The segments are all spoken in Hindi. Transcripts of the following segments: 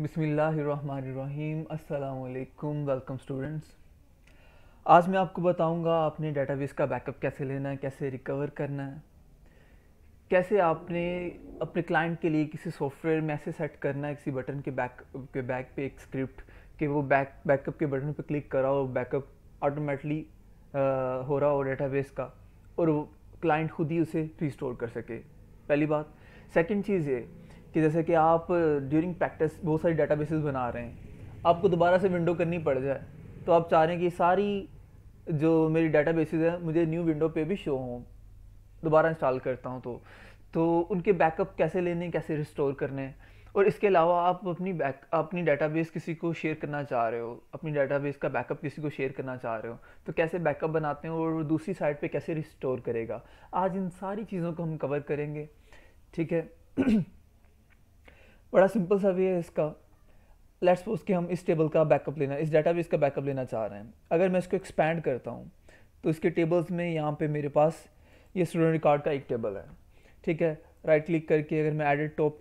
बिसमीम् अल्लाम वेलकम स्टूडेंट्स आज मैं आपको बताऊंगा आपने डेटाबेस का बैकअप कैसे लेना है कैसे रिकवर करना है कैसे आपने अपने क्लाइंट के लिए किसी सॉफ्टवेयर में ऐसे सेट करना है किसी बटन के बैक के बैक पे एक स्क्रिप्ट कि वो बैक बैकअप के बटन पे क्लिक करा और बैकअप ऑटोमेटली हो रहा हो डेटाबेस का और क्लाइंट खुद ही उसे रिस्टोर कर सके पहली बात सेकेंड चीज़ ये कि जैसे कि आप ड्यूरिंग प्रैक्टिस बहुत सारी डाटा बना रहे हैं आपको दोबारा से विंडो करनी पड़ जाए तो आप चाह रहे हैं कि सारी जो मेरी डाटा बेसिस है मुझे न्यू विंडो पे भी शो हों दोबारा इंस्टॉल करता हूँ तो तो उनके बैकअप कैसे लेने कैसे रिस्टोर करने और इसके अलावा आप अपनी बैक अपनी बेस किसी को शेयर करना चाह रहे हो अपनी बेस का बैकअप किसी को शेयर करना चाह रहे हो तो कैसे बैकअप बनाते हैं और दूसरी साइड पे कैसे रिस्टोर करेगा आज इन सारी चीज़ों को हम कवर करेंगे ठीक है बड़ा सिंपल सा भी है इसका लेट्स सपोज कि हम इस टेबल का बैकअप लेना इस डेटाबेस का बैकअप लेना चाह रहे हैं अगर मैं इसको एक्सपैंड करता हूँ तो इसके टेबल्स में यहाँ पे मेरे पास ये स्टूडेंट रिकॉर्ड का एक टेबल है ठीक है राइट क्लिक करके अगर मैं edit top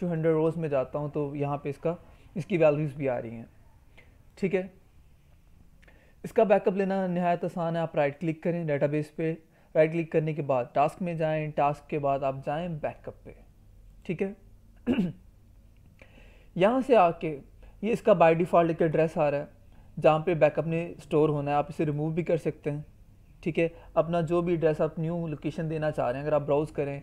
two hundred rows में जाता हूँ तो यहाँ पे इसका इसकी वैल्यूज़ भी आ रही हैं ठीक है इसका बैकअप लेना नहायत आसान है आप राइट क्लिक करें डेटाबेस पे राइट क्लिक करने के बाद टास्क में जाएं टास्क के बाद आप जाएं बैकअप पे ठीक है यहाँ से आके ये इसका बाय डिफ़ॉल्ट एक एड्रेस आ रहा है जहाँ पे बैकअप ने स्टोर होना है आप इसे रिमूव भी कर सकते हैं ठीक है अपना जो भी एड्रेस आप न्यू लोकेशन देना चाह रहे हैं अगर आप ब्राउज़ करें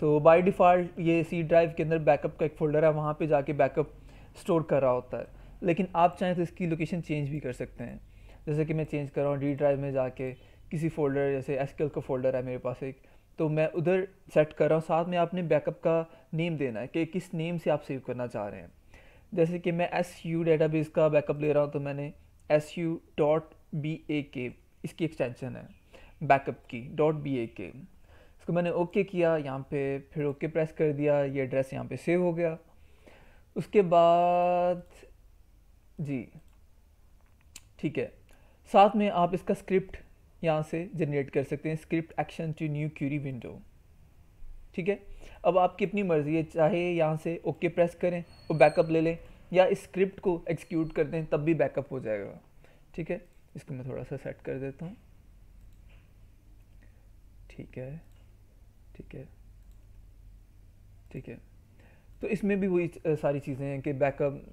तो बाय डिफ़ॉल्ट ये सी ड्राइव के अंदर बैकअप का एक फ़ोल्डर है वहाँ पे जाके बैकअप स्टोर कर रहा होता है लेकिन आप चाहें तो इसकी लोकेशन चेंज भी कर सकते हैं जैसे कि मैं चेंज कर रहा हूँ डी ड्राइव में जाके किसी फोल्डर जैसे एसकेल का फोल्डर है मेरे पास एक तो मैं उधर सेट कर रहा हूँ साथ में आपने बैकअप का नेम देना है कि किस नेम से आप सेव करना चाह रहे हैं जैसे कि मैं एस यू डेटाबेस का बैकअप ले रहा हूँ तो मैंने S U dot B A K इसकी एक्सटेंशन है बैकअप की डॉट बी ए के इसको मैंने ओके किया यहाँ पे फिर ओके प्रेस कर दिया ये एड्रेस यहाँ पे सेव हो गया उसके बाद जी ठीक है साथ में आप इसका स्क्रिप्ट यहाँ से जनरेट कर सकते हैं script action to new query window ठीक है अब आपकी अपनी मर्ज़ी है चाहे यहाँ से ओके okay प्रेस करें और बैकअप ले लें या इस स्क्रिप्ट को एक्सक्यूट कर दें तब भी बैकअप हो जाएगा ठीक है इसको मैं थोड़ा सा सेट कर देता हूँ ठीक है ठीक है ठीक है तो इसमें भी वही सारी चीज़ें हैं कि बैकअप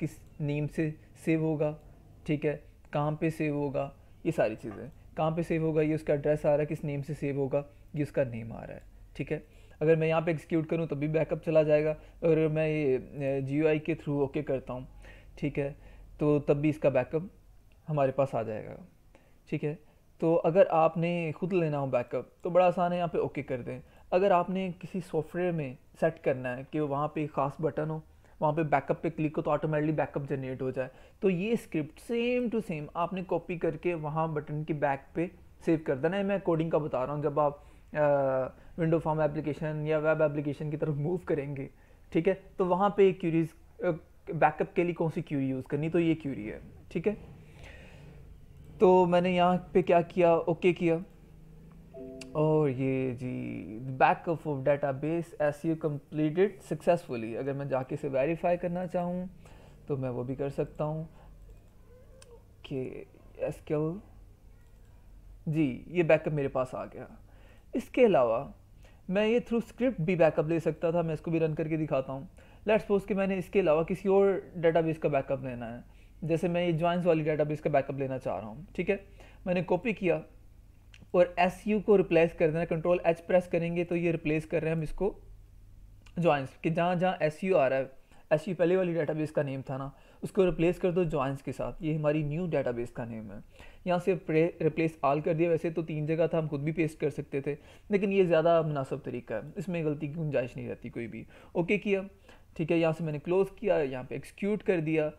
किस नेम से सेव होगा ठीक है कहाँ पे सेव होगा ये सारी चीज़ें कहाँ पे सेव होगा ये उसका एड्रेस आ रहा है किस नेम से सेव होगा ये उसका नेम आ रहा है ठीक है अगर मैं यहाँ पे एग्जीक्यूट करूँ तब भी बैकअप चला जाएगा अगर मैं ये जी के थ्रू ओके करता हूँ ठीक है तो तब भी इसका बैकअप हमारे पास आ जाएगा ठीक है तो अगर आपने खुद लेना हो बैकअप तो बड़ा आसान है यहाँ पे ओके कर दें अगर आपने किसी सॉफ्टवेयर में सेट करना है कि वहाँ पे ख़ास बटन हो वहाँ पे बैकअप पे क्लिक हो तो ऑटोमेटिकली बैकअप जनरेट हो जाए तो ये स्क्रिप्ट सेम टू सेम आपने कॉपी करके वहाँ बटन के बैक पे सेव कर देना है मैं कोडिंग का बता रहा हूँ जब आप विंडो फॉर्म एप्लीकेशन या वेब एप्लीकेशन की तरफ मूव करेंगे ठीक है तो वहाँ पे क्यूरीज बैकअप के लिए कौन सी क्यूरी यूज़ करनी तो ये क्यूरी है ठीक है तो मैंने यहाँ पे क्या किया ओके okay किया और ये जी backup of database S U completed successfully अगर मैं जाके इसे वेरीफाई करना चाहूँ तो मैं वो भी कर सकता हूँ कि एस जी ये बैकअप मेरे पास आ गया इसके अलावा मैं ये थ्रू स्क्रिप्ट भी बैकअप ले सकता था मैं इसको भी रन करके दिखाता हूँ लेट्स सपोज कि मैंने इसके अलावा किसी और बेस का बैकअप लेना है जैसे मैं ये ज्वाइंस वाली बेस का बैकअप लेना चाह रहा हूँ ठीक है मैंने कॉपी किया और एस यू को रिप्लेस कर देना कंट्रोल एच प्रेस करेंगे तो ये रिप्लेस कर रहे हैं हम इसको जॉइंस कि जहाँ जहाँ एस यू आ रहा है एस यू पहले वाली डेटाबेस का नेम था ना उसको रिप्लेस कर दो जॉइंस के साथ ये हमारी न्यू डेटाबेस का नेम है यहाँ से रिप्लेस आल कर दिया वैसे तो तीन जगह था हम खुद भी पेस्ट कर सकते थे लेकिन ये ज़्यादा मुनासब तरीका है इसमें गलती की गुंजाइश नहीं रहती कोई भी ओके किया ठीक है यहाँ से मैंने क्लोज़ किया यहाँ पर एक्सक्यूट कर दिया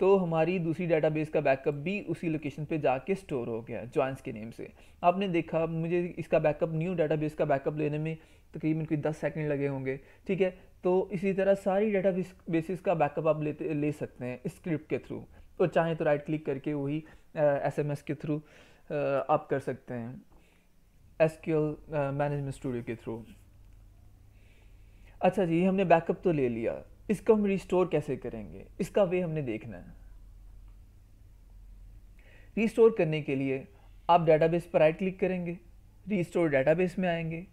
तो हमारी दूसरी बेस का बैकअप भी उसी लोकेशन पे जाके स्टोर हो गया जॉइंस के नेम से आपने देखा मुझे इसका बैकअप न्यू बेस का बैकअप लेने में तकरीबन कोई दस सेकंड लगे होंगे ठीक है तो इसी तरह सारी डाटा बेसिस का बैकअप आप लेते ले सकते हैं स्क्रिप्ट के थ्रू और तो चाहें तो राइट क्लिक करके वही एस एम एस के थ्रू आप कर सकते हैं एस क्यूल मैनेजमेंट स्टूडियो के थ्रू अच्छा जी हमने बैकअप तो ले लिया इसको हम रिस्टोर कैसे करेंगे इसका वे हमने देखना है रिस्टोर करने के लिए आप डेटाबेस पर राइट क्लिक करेंगे रिस्टोर डेटाबेस में आएंगे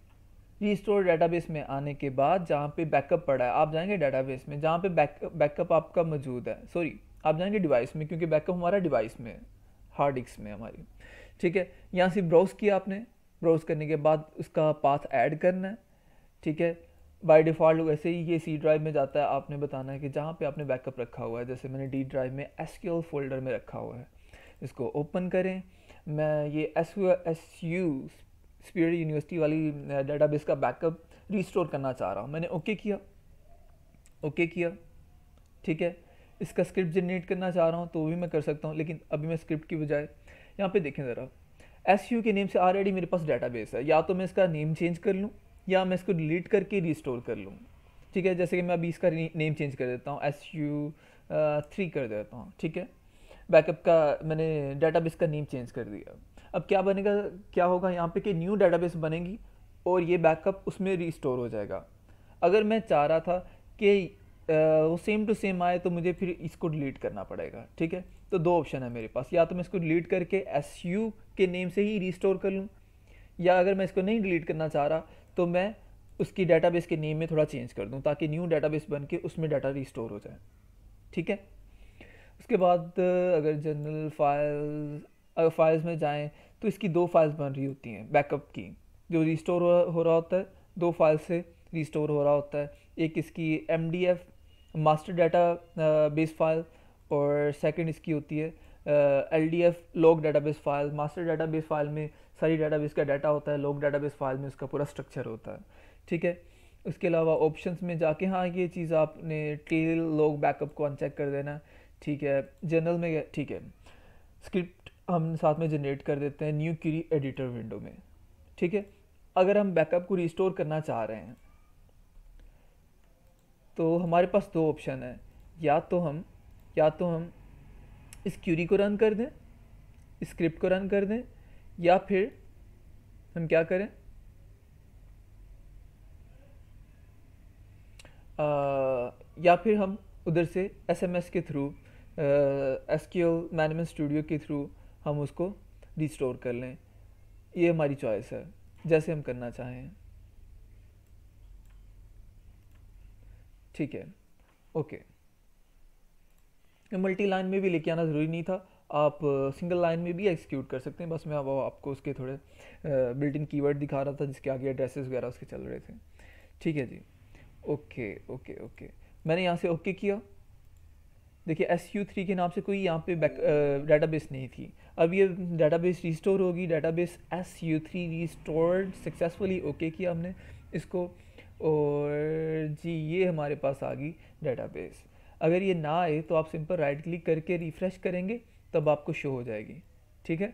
रिस्टोर डेटाबेस में आने के बाद जहाँ पे बैकअप पड़ा है आप जाएंगे डेटाबेस में जहाँ पे बैकअप बैकअप आपका मौजूद है सॉरी आप जाएंगे डिवाइस में क्योंकि बैकअप हमारा डिवाइस में है हार्ड डिस्क में हमारी ठीक है यहाँ से ब्राउज़ किया आपने ब्राउज़ करने के बाद उसका पाथ ऐड करना है ठीक है बाय डिफ़ॉल्ट वैसे ही ये सी ड्राइव में जाता है आपने बताना है कि जहाँ पे आपने बैकअप रखा हुआ है जैसे मैंने डी ड्राइव में एस फोल्डर में रखा हुआ है इसको ओपन करें मैं ये S S U speed university वाली डेटाबेस का बैकअप रिस्टोर करना चाह रहा हूँ मैंने ओके किया ओके किया ठीक है इसका स्क्रिप्ट जनरेट करना चाह रहा हूँ तो भी मैं कर सकता हूँ लेकिन अभी मैं स्क्रिप्ट की बजाय यहाँ पे देखें ज़रा एस के नेम से ऑलरेडी मेरे पास डेटाबेस है या तो मैं इसका नेम चेंज कर लूँ या मैं इसको डिलीट करके रिस्टोर कर लूँ ठीक है जैसे कि मैं अभी इसका नेम चेंज कर देता हूँ एस यू थ्री कर देता हूँ ठीक है बैकअप का मैंने डाटाबेस का नेम चेंज कर दिया अब क्या बनेगा क्या होगा यहाँ पे कि न्यू डाटाबेस बनेगी और ये बैकअप उसमें रिस्टोर हो जाएगा अगर मैं चाह रहा था कि वो सेम टू सेम आए तो मुझे फिर इसको डिलीट करना पड़ेगा ठीक है तो दो ऑप्शन है मेरे पास या तो मैं इसको डिलीट करके एस के नेम से ही रिस्टोर कर लूँ या अगर मैं इसको नहीं डिलीट करना चाह रहा तो मैं उसकी डेटाबेस के नेम में थोड़ा चेंज कर दूँ ताकि न्यू डेटाबेस बन के उसमें डाटा रिस्टोर हो जाए ठीक है उसके बाद अगर जनरल फाइल अगर फाइल्स में जाएँ तो इसकी दो फाइल्स बन रही होती हैं बैकअप की जो रिस्टोर हो रहा होता है दो फाइल से रिस्टोर हो रहा होता है एक इसकी M master database file और सेकंड इसकी होती है L D F data database file master database file में सारी डाटाबेस का डाटा होता है डाटा डाटाबेस फाइल में उसका पूरा स्ट्रक्चर होता है ठीक है उसके अलावा ऑप्शंस में जाके हाँ ये चीज़ आपने टेल लॉग बैकअप को अनचेक कर देना ठीक है जनरल में ठीक है स्क्रिप्ट हम साथ में जनरेट कर देते हैं न्यू क्यूरी एडिटर विंडो में ठीक है अगर हम बैकअप को रिस्टोर करना चाह रहे हैं तो हमारे पास दो ऑप्शन है या तो हम या तो हम इस क्यूरी को रन कर दें स्क्रिप्ट को रन कर दें या फिर हम क्या करें आ, या फिर हम उधर से एसएमएस के through S Q management studio के थ्रू हम उसको रिस्टोर कर लें ये हमारी चॉइस है जैसे हम करना चाहें ठीक है ओके okay. मल्टी लाइन में भी लेके आना ज़रूरी नहीं था आप सिंगल लाइन में भी एक्सिक्यूट कर सकते हैं बस मैं अब आपको उसके थोड़े बिल्ट इन कीवर्ड दिखा रहा था जिसके आगे एड्रेसेस वगैरह उसके चल रहे थे ठीक है जी ओके ओके ओके मैंने यहाँ से ओके किया देखिए एस यू थ्री के नाम से कोई यहाँ पे डाटा बेस नहीं थी अब ये डाटा बेस रिस्टोर होगी database S U three restored successfully okay किया हमने इसको और जी ये हमारे पास आ गई डाटा बेस अगर ये ना आए तो आप सिंपल राइट क्लिक करके रिफ़्रेश करेंगे तब आपको शो हो जाएगी ठीक है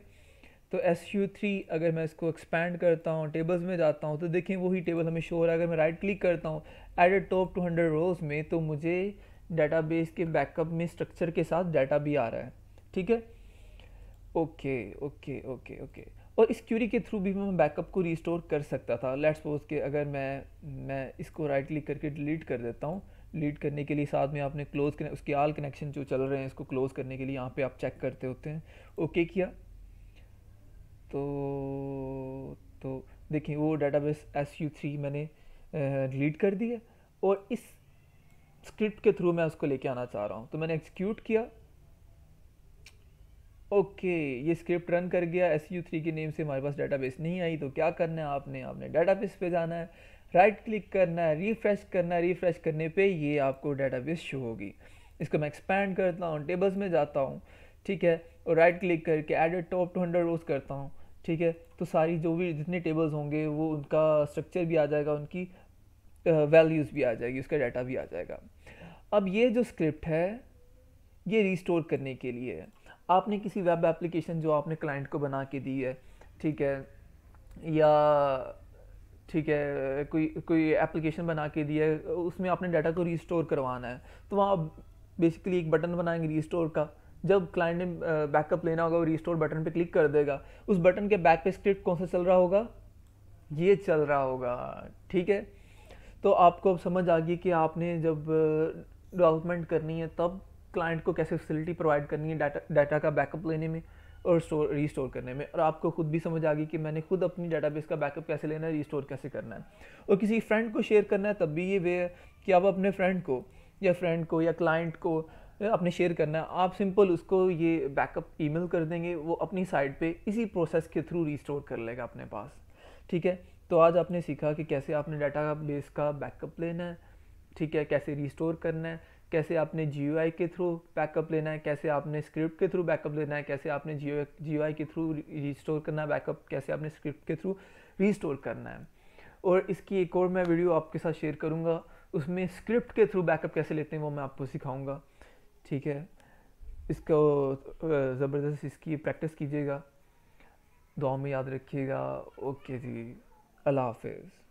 तो एस यू थ्री अगर मैं इसको एक्सपैंड करता हूँ टेबल्स में जाता हूँ तो देखें वही टेबल हमें शो हो रहा है अगर मैं राइट क्लिक करता हूँ edit top two hundred rows में तो मुझे बेस के बैकअप में स्ट्रक्चर के साथ डाटा भी आ रहा है ठीक है ओके ओके ओके ओके और इस क्यूरी के थ्रू भी मैं बैकअप को रिस्टोर कर सकता था लेट्स सपोज के अगर मैं मैं इसको राइट क्लिक करके डिलीट कर देता हूँ लीड करने के लिए साथ में आपने क्लोज कने उसके आल कनेक्शन जो चल रहे हैं इसको क्लोज करने के लिए यहाँ पे आप चेक करते होते हैं ओके किया तो तो देखिए वो डाटाबेस एस यू थ्री मैंने डिलीट कर दिया और इस स्क्रिप्ट के थ्रू मैं उसको लेके आना चाह रहा हूँ तो मैंने एक्सिक्यूट किया ओके okay, ये स्क्रिप्ट रन कर गया एस यू थ्री के नेम से हमारे पास डाटाबेस नहीं आई तो क्या करना है आपने आपने डाटाबेस पे जाना है राइट right क्लिक करना है रिफ्रेश करना है रिफ्रेश करने पे ये आपको डेटाबेस शो होगी इसको मैं एक्सपैंड करता हूँ टेबल्स में जाता हूँ ठीक है और राइट क्लिक करके edit top two hundred rows करता हूँ ठीक है तो सारी जो भी जितने टेबल्स होंगे वो उनका स्ट्रक्चर भी आ जाएगा उनकी वैल्यूज़ uh, भी आ जाएगी उसका डाटा भी आ जाएगा अब ये जो स्क्रिप्ट है ये रिस्टोर करने के लिए है आपने किसी वेब एप्लीकेशन जो आपने क्लाइंट को बना के दी है ठीक है या ठीक है कोई कोई एप्लीकेशन बना के दिया है उसमें आपने डाटा को रीस्टोर करवाना है तो वहाँ आप बेसिकली एक बटन बनाएंगे रीस्टोर का जब क्लाइंट ने बैकअप लेना होगा वो रीस्टोर बटन पे क्लिक कर देगा उस बटन के बैक पे स्क्रिप्ट कौन सा चल रहा होगा ये चल रहा होगा ठीक है तो आपको अब समझ आ गई कि आपने जब डेवलपमेंट करनी है तब क्लाइंट को कैसे फैसिलिटी प्रोवाइड करनी है डाटा डाटा का बैकअप लेने में और स्टोर रीस्टोर करने में और आपको खुद भी समझ आ गई कि मैंने खुद अपनी डेटाबेस का बैकअप कैसे लेना है रीस्टोर कैसे करना है और किसी फ्रेंड को शेयर करना है तब भी ये वे है कि आप अपने फ्रेंड को या फ्रेंड को या क्लाइंट को अपने शेयर करना है आप सिंपल उसको ये बैकअप ईमेल कर देंगे वो अपनी साइट पे इसी प्रोसेस के थ्रू रीस्टोर कर लेगा अपने पास ठीक है तो आज आपने सीखा कि कैसे आपने डाटा बेस का बैकअप लेना है ठीक है कैसे रीस्टोर करना है कैसे आपने जी के थ्रू बैकअप लेना है कैसे आपने स्क्रिप्ट के थ्रू बैकअप लेना है कैसे आपने जियो जी के थ्रू रिस्टोर करना है बैकअप कैसे आपने स्क्रिप्ट के थ्रू रिस्टोर करना है और इसकी एक और मैं वीडियो आपके साथ शेयर करूँगा उसमें स्क्रिप्ट के थ्रू बैकअप कैसे लेते हैं वो मैं आपको सिखाऊँगा ठीक है इसको ज़बरदस्त इसकी प्रैक्टिस कीजिएगा दुआ में याद रखिएगा ओके जी अल्लाह हाफिज़